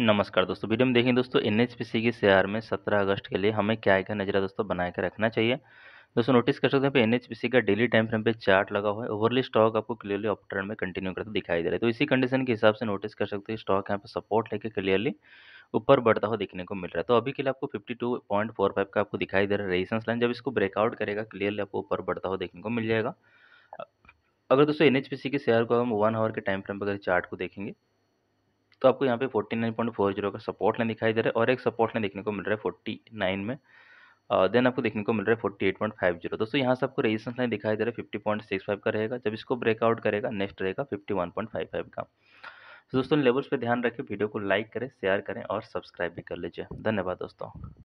नमस्कार दोस्तों वीडियो में देखें दोस्तों एन एच के शेयर में 17 अगस्त के लिए हमें क्या क्या नजरा दोस्तों बना के रखना चाहिए दोस्तों नोटिस कर सकते हैं पे एन का डेली टाइम फ्रेम पे चार्ट लगा हुआ है ओवरली स्टॉक आपको क्लियरली अप ट्रेंड में कंटिन्यू करते दिखाई दे रहा है तो इसी कंडीशन के हिसाब से नोटिस कर सकते हैं स्टॉक यहाँ पे सपोर्ट लेके क्लियरली ऊपर बढ़ता हुआ देखने को मिल रहा है तो अभी के लिए आपको 52.45 का आपको दिखाई दे रहा है रेजिस्टेंस लाइन जब इसको ब्रेकआउट करेगा क्लियरली आपको ऊपर बढ़ता हुआ देखने को मिल जाएगा अगर दोस्तों एन के शेयर को हम वन आवर के टाइम फ्रेम पर अगर चार्ट को देखेंगे तो आपको यहाँ पे 49.40 का सपोर्ट लाइन दिखाई दे रहा है और एक सपोर्ट लाइन देखने को मिल रहा है फोर्टी नाइन में देन आपको देखने को मिल रहा है forty eight point five zero दोस्तों यहाँ से आपको रेजिस्टेंस लाइन दिखाई दे रहा है फिफ्टी पॉइंट सिक्स फाइव का रहेगा जब इसको ब्रेकआउट करेगा नेक्स्ट रहेगा fifty one point five five का तो दोस्तों लेवल्स पर ध्यान रखें वीडियो को लाइक करें शेयर करें और सब्सक्राइब भी कर लीजिए धन्यवाद दोस्तों